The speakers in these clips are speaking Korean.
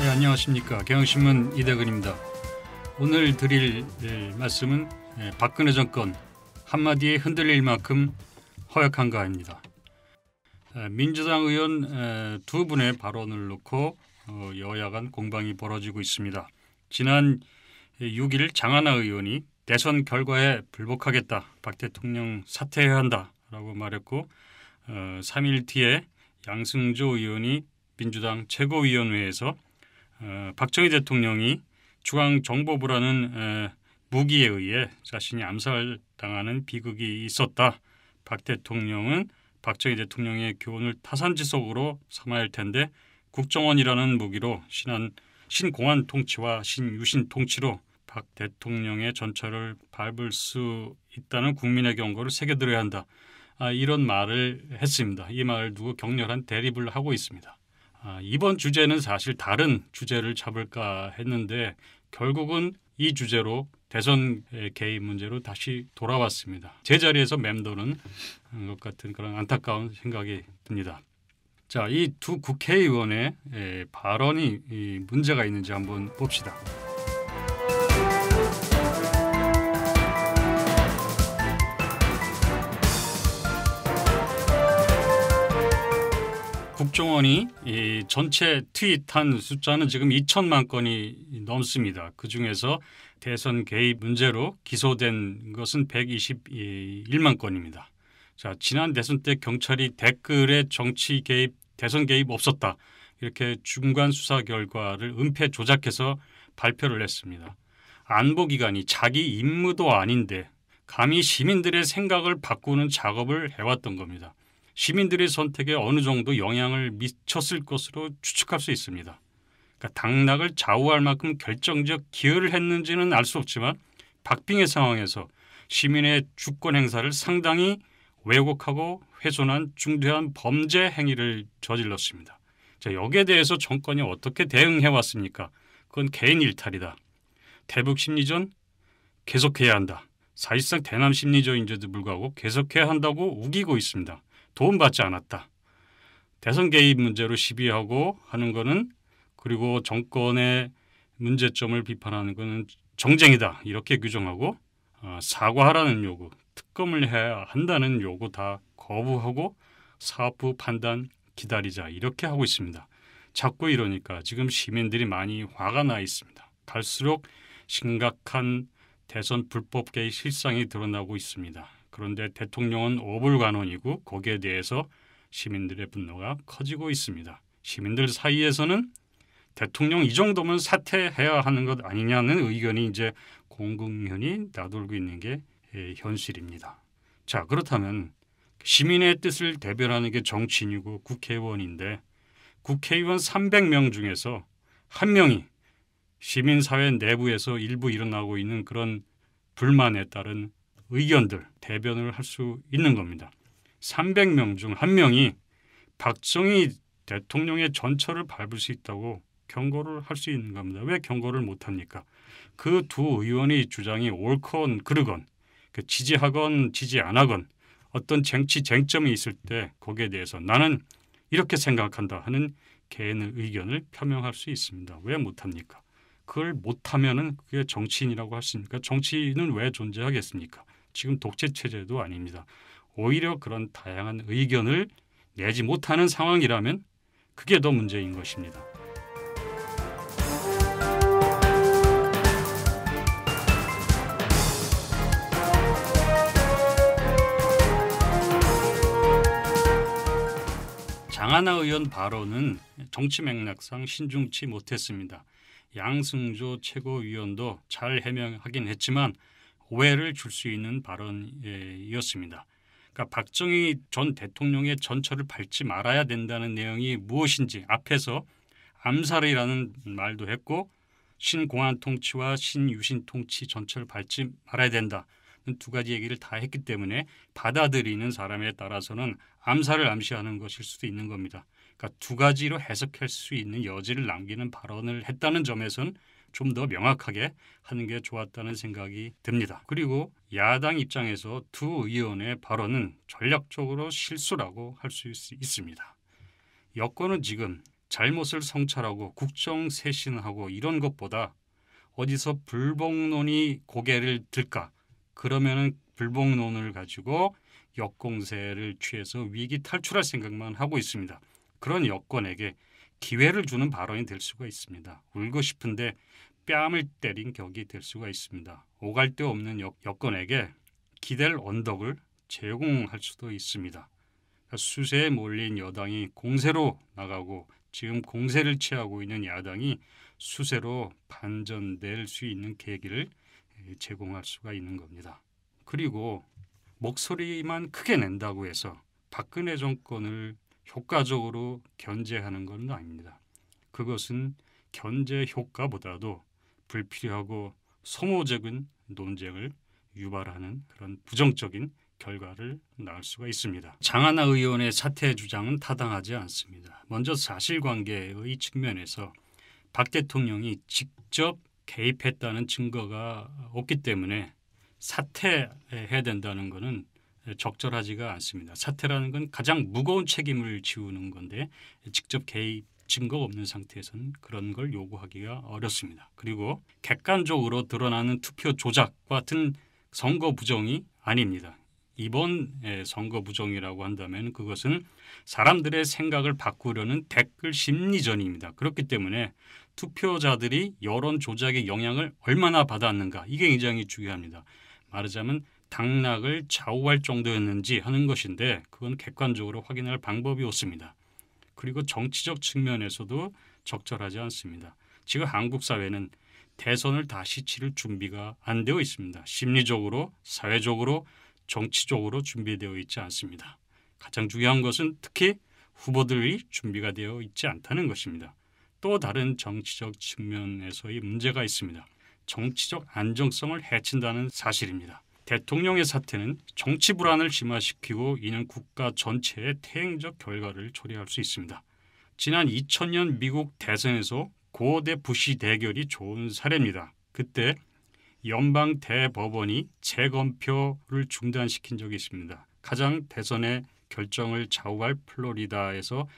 네, 안녕하십니까. 경향신문 이대근입니다. 오늘 드릴 말씀은 예, 박근혜 정권 한마디에 흔들릴 만큼 허약한가입니다. 예, 민주당 의원 예, 두 분의 발언을 놓고 어, 여야 간 공방이 벌어지고 있습니다. 지난 6일 장하나 의원이 대선 결과에 불복하겠다. 박 대통령 사퇴해야 한다라고 말했고 3일 어, 뒤에 양승조 의원이 민주당 최고위원회에서 어, 박정희 대통령이 중앙 정보부라는 무기에 의해 자신이 암살당하는 비극이 있었다. 박 대통령은 박정희 대통령의 교훈을 타산지석으로 삼아야 할 텐데 국정원이라는 무기로 신한 신공안 통치와 신유신 통치로 박 대통령의 전철을 밟을 수 있다는 국민의 경고를 새겨들어야 한다. 아, 이런 말을 했습니다. 이 말을 두고 격렬한 대립을 하고 있습니다. 아, 이번 주제는 사실 다른 주제를 잡을까 했는데 결국은 이 주제로 대선 개입 문제로 다시 돌아왔습니다. 제자리에서 맴도는 것 같은 그런 안타까운 생각이 듭니다. 자, 이 두 국회의원의 예, 발언이 문제가 있는지 한번 봅시다. 국정원이 이 전체 트윗한 숫자는 지금 2천만 건이 넘습니다. 그 중에서 대선 개입 문제로 기소된 것은 121만 건입니다. 자, 지난 대선 때 경찰이 댓글에 정치 개입, 대선 개입 없었다. 이렇게 중간 수사 결과를 은폐 조작해서 발표를 했습니다. 안보기관이 자기 임무도 아닌데 감히 시민들의 생각을 바꾸는 작업을 해왔던 겁니다. 시민들의 선택에 어느 정도 영향을 미쳤을 것으로 추측할 수 있습니다. 그러니까 당락을 좌우할 만큼 결정적 기여를 했는지는 알 수 없지만 박빙의 상황에서 시민의 주권 행사를 상당히 왜곡하고 훼손한 중대한 범죄 행위를 저질렀습니다. 자, 여기에 대해서 정권이 어떻게 대응해 왔습니까? 그건 개인 일탈이다. 대북 심리전 계속해야 한다. 사실상 대남 심리전인데도 불구하고 계속해야 한다고 우기고 있습니다. 도움받지 않았다. 대선 개입 문제로 시비하고 하는 거는 그리고 정권의 문제점을 비판하는 거는 정쟁이다 이렇게 규정하고 어, 사과하라는 요구, 특검을 해야 한다는 요구 다 거부하고 사업부 판단 기다리자 이렇게 하고 있습니다. 자꾸 이러니까 지금 시민들이 많이 화가 나 있습니다. 갈수록 심각한 대선 불법 개입 실상이 드러나고 있습니다. 그런데 대통령은 오불관원이고 거기에 대해서 시민들의 분노가 커지고 있습니다. 시민들 사이에서는 대통령 이 정도면 사퇴해야 하는 것 아니냐는 의견이 이제 공공연히 나돌고 있는 게 예, 현실입니다. 자 그렇다면 시민의 뜻을 대변하는 게 정치인이고 국회의원인데 국회의원 300명 중에서 한 명이 시민사회 내부에서 일부 일어나고 있는 그런 불만에 따른 의견들 대변을 할 수 있는 겁니다. 300명 중 한 명이 박정희 대통령의 전철을 밟을 수 있다고 경고를 할 수 있는 겁니다. 왜 경고를 못 합니까? 그 두 의원의 주장이 옳건 그르건 그 지지하건 지지 안 하건 어떤 쟁취 쟁점이 있을 때 거기에 대해서 나는 이렇게 생각한다 하는 개인의 의견을 표명할 수 있습니다. 왜 못합니까? 그걸 못하면 그게 정치인이라고 할 수 있습니까? 정치인은 왜 존재하겠습니까? 지금 독재 체제도 아닙니다. 오히려 그런 다양한 의견을 내지 못하는 상황이라면 그게 더 문제인 것입니다. 장하나 의원 발언은 정치 맥락상 신중치 못했습니다. 양승조 최고위원도 잘 해명하긴 했지만 오해를 줄 수 있는 발언이었습니다. 그러니까 박정희 전 대통령의 전철을 밟지 말아야 된다는 내용이 무엇인지 앞에서 암살이라는 말도 했고 신공안 통치와 신유신 통치 전철 밟지 말아야 된다. 두 가지 얘기를 다 했기 때문에 받아들이는 사람에 따라서는 암살을 암시하는 것일 수도 있는 겁니다. 그러니까 두 가지로 해석할 수 있는 여지를 남기는 발언을 했다는 점에선 좀더 명확하게 하는 게 좋았다는 생각이 듭니다. 그리고 야당 입장에서 두 의원의 발언은 전략적으로 실수라고 할 수 있습니다. 여권은 지금 잘못을 성찰하고 국정 쇄신하고 이런 것보다 어디서 불복론이 고개를 들까? 그러면은 불복론을 가지고 역공세를 취해서 위기 탈출할 생각만 하고 있습니다. 그런 여권에게 기회를 주는 발언이 될 수가 있습니다. 울고 싶은데 뺨을 때린 격이 될 수가 있습니다. 오갈 데 없는 여, 여건에게 기댈 언덕을 제공할 수도 있습니다. 수세에 몰린 여당이 공세로 나가고 지금 공세를 취하고 있는 야당이 수세로 반전될 수 있는 계기를 제공할 수가 있는 겁니다. 그리고 목소리만 크게 낸다고 해서 박근혜 정권을 효과적으로 견제하는 건 아닙니다. 그것은 견제 효과보다도 불필요하고 소모적인 논쟁을 유발하는 그런 부정적인 결과를 낳을 수가 있습니다. 장하나 의원의 사퇴 주장은 타당하지 않습니다. 먼저 사실관계의 측면에서 박 대통령이 직접 개입했다는 증거가 없기 때문에 사퇴해야 된다는 것은 적절하지가 않습니다. 사퇴라는건 가장 무거운 책임을 지우는 건데 직접 개입 증거 가 없는 상태에서는 그런 걸 요구하기가 어렵습니다. 그리고 객관적으로 드러나는 투표 조작과 같은 선거 부정이 아닙니다. 이번 예, 선거 부정이라고 한다면 그것은 사람들의 생각을 바꾸려는 댓글 심리전입니다. 그렇기 때문에 투표자들이 여론 조작의 영향을 얼마나 받았는가 이게 굉장히 중요합니다. 말하자면 당락을 좌우할 정도였는지 하는 것인데 그건 객관적으로 확인할 방법이 없습니다. 그리고 정치적 측면에서도 적절하지 않습니다. 지금 한국 사회는 대선을 다시 치를 준비가 안 되어 있습니다. 심리적으로, 사회적으로, 정치적으로 준비되어 있지 않습니다. 가장 중요한 것은 특히 후보들이 준비가 되어 있지 않다는 것입니다. 또 다른 정치적 측면에서의 문제가 있습니다. 정치적 안정성을 해친다는 사실입니다. 대통령의 사태는 정치 불안을 심화시키고 이는 국가 전체의 태행적 결과를 초래할 수 있습니다. 지난 2000년 미국 대선에서 고대 부시 대결이 좋은 사례입니다. 그때 연방 대법원이 재검표를 중단시킨 적이 있습니다. 가장 대선의 결정을 좌우할 플로리다에서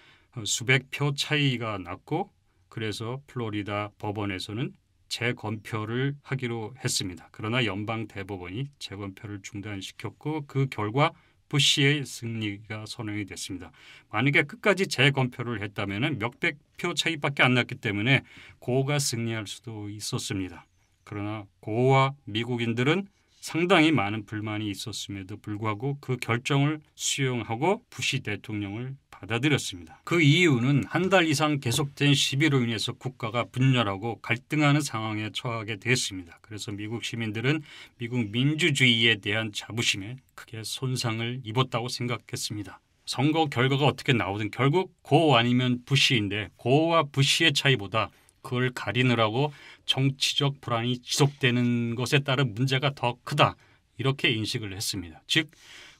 수백 표 차이가 났고 그래서 플로리다 법원에서는 재검표를 하기로 했습니다. 그러나 연방 대법원이 재검표를 중단시켰고 그 결과 부시의 승리가 선언이 됐습니다. 만약에 끝까지 재검표를 했다면 몇백 표 차이밖에 안 났기 때문에 고가 승리할 수도 있었습니다. 그러나 고와 미국인들은 상당히 많은 불만이 있었음에도 불구하고 그 결정을 수용하고 부시 대통령을 받아들였습니다. 그 이유는 한 달 이상 계속된 시비로 인해서 국가가 분열하고 갈등하는 상황에 처하게 됐습니다. 그래서 미국 시민들은 미국 민주주의에 대한 자부심에 크게 손상을 입었다고 생각했습니다. 선거 결과가 어떻게 나오든 결국 고 아니면 부시인데 고와 부시의 차이보다 그걸 가리느라고 정치적 불안이 지속되는 것에 따른 문제가 더 크다 이렇게 인식을 했습니다. 즉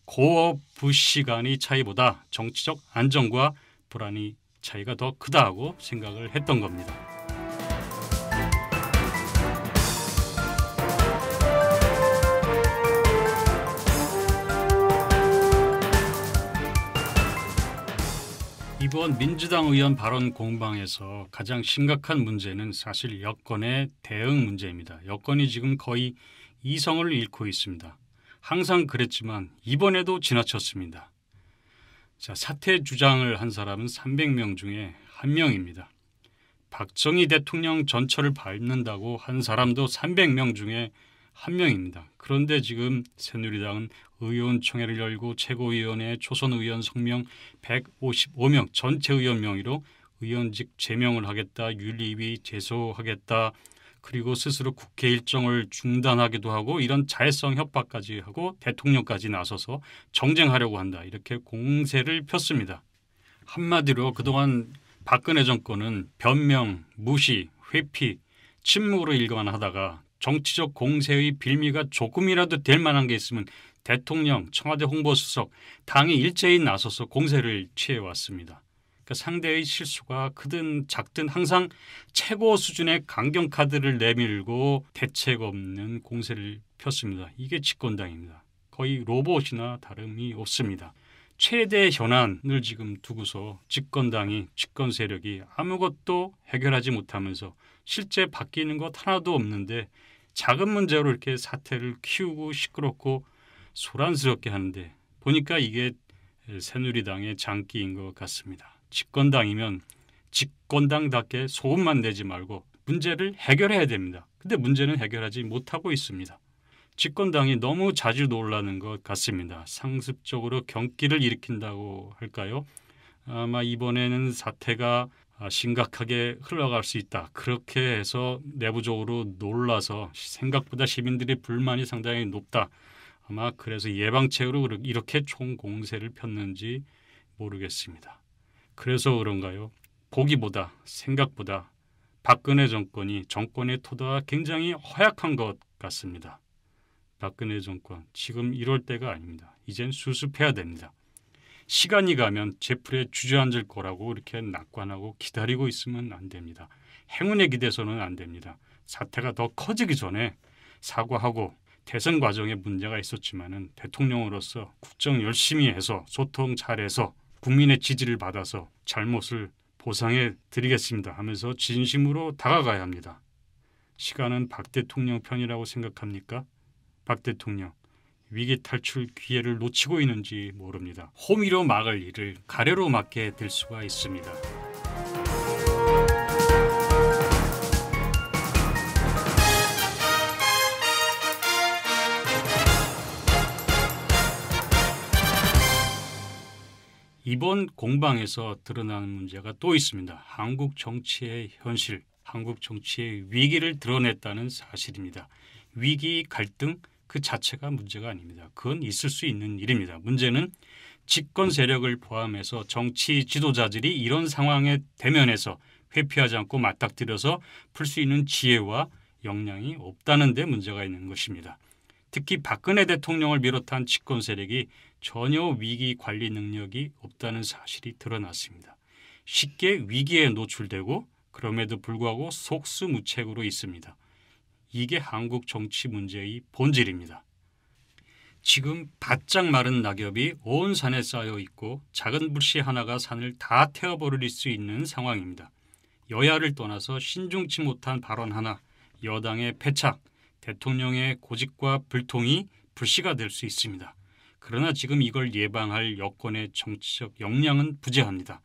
고업 부시간의 차이보다 정치적 안정과 불안이 차이가 더 크다고 생각을 했던 겁니다. 이번 민주당 의원 발언 공방에서 가장 심각한 문제는 사실 여권의 대응 문제입니다. 여권이 지금 거의 이성을 잃고 있습니다. 항상 그랬지만 이번에도 지나쳤습니다. 자, 사퇴 주장을 한 사람은 300명 중에 한 명입니다. 박정희 대통령 전철을 밟는다고 한 사람도 300명 중에 한 명입니다. 그런데 지금 새누리당은 의원총회를 열고 최고위원회 초선의원 성명 155명 전체 의원 명의로 의원직 제명을 하겠다, 윤리위 제소하겠다, 그리고 스스로 국회 일정을 중단하기도 하고 이런 자해성 협박까지 하고 대통령까지 나서서 정쟁하려고 한다 이렇게 공세를 폈습니다. 한마디로 그동안 박근혜 정권은 변명, 무시, 회피, 침묵으로 일관하다가 정치적 공세의 빌미가 조금이라도 될 만한 게 있으면 대통령, 청와대 홍보수석, 당이 일제히 나서서 공세를 취해왔습니다. 그러니까 상대의 실수가 크든 작든 항상 최고 수준의 강경 카드를 내밀고 대책 없는 공세를 폈습니다. 이게 집권당입니다. 거의 로봇이나 다름이 없습니다. 최대 현안을 지금 두고서 집권당이 집권 세력이 아무것도 해결하지 못하면서 실제 바뀌는 것 하나도 없는데 작은 문제로 이렇게 사태를 키우고 시끄럽고 소란스럽게 하는데 보니까 이게 새누리당의 장기인 것 같습니다. 집권당이면 집권당답게 소음만 내지 말고 문제를 해결해야 됩니다. 근데 문제는 해결하지 못하고 있습니다. 집권당이 너무 자주 놀라는 것 같습니다. 상습적으로 경기를 일으킨다고 할까요? 아마 이번에는 사태가 아, 심각하게 흘러갈 수 있다. 그렇게 해서 내부적으로 놀라서 생각보다 시민들의 불만이 상당히 높다. 아마 그래서 예방책으로 이렇게 총공세를 폈는지 모르겠습니다. 그래서 그런가요? 보기보다 생각보다 박근혜 정권이 정권의 토대가 굉장히 허약한 것 같습니다. 박근혜 정권 지금 이럴 때가 아닙니다. 이젠 수습해야 됩니다. 시간이 가면 제풀에 주저앉을 거라고 이렇게 낙관하고 기다리고 있으면 안 됩니다. 행운에 기대서는 안 됩니다. 사태가 더 커지기 전에 사과하고 대선 과정에 문제가 있었지만은 대통령으로서 국정 열심히 해서 소통 잘해서 국민의 지지를 받아서 잘못을 보상해 드리겠습니다 하면서 진심으로 다가가야 합니다. 시간은 박 대통령 편이라고 생각합니까? 박 대통령 위기 탈출 기회를 놓치고 있는지 모릅니다. 호미로 막을 일을 가래로 막게 될 수가 있습니다. 이번 공방에서 드러나 문제가 또 있습니다. 한국 정치의 현실, 한국 정치의 위기를 드러냈다는 사실입니다. 위기, 갈등, 그 자체가 문제가 아닙니다. 그건 있을 수 있는 일입니다. 문제는 집권 세력을 포함해서 정치 지도자들이 이런 상황에 대면해서 회피하지 않고 맞닥뜨려서 풀 수 있는 지혜와 역량이 없다는 데 문제가 있는 것입니다. 특히 박근혜 대통령을 비롯한 집권 세력이 전혀 위기 관리 능력이 없다는 사실이 드러났습니다. 쉽게 위기에 노출되고 그럼에도 불구하고 속수무책으로 있습니다. 이게 한국 정치 문제의 본질입니다. 지금 바짝 마른 낙엽이 온 산에 쌓여 있고 작은 불씨 하나가 산을 다 태워버릴 수 있는 상황입니다. 여야를 떠나서 신중치 못한 발언 하나, 여당의 패착, 대통령의 고집과 불통이 불씨가 될 수 있습니다. 그러나 지금 이걸 예방할 여권의 정치적 역량은 부재합니다.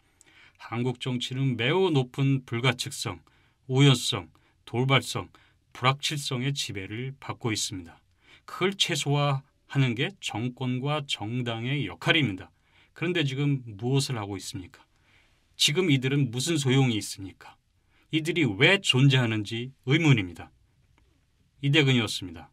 한국 정치는 매우 높은 불가측성, 우연성, 돌발성, 불확실성의 지배를 받고 있습니다. 그걸 최소화하는 게 정권과 정당의 역할입니다. 그런데 지금 무엇을 하고 있습니까? 지금 이들은 무슨 소용이 있습니까? 이들이 왜 존재하는지 의문입니다. 이대근이었습니다.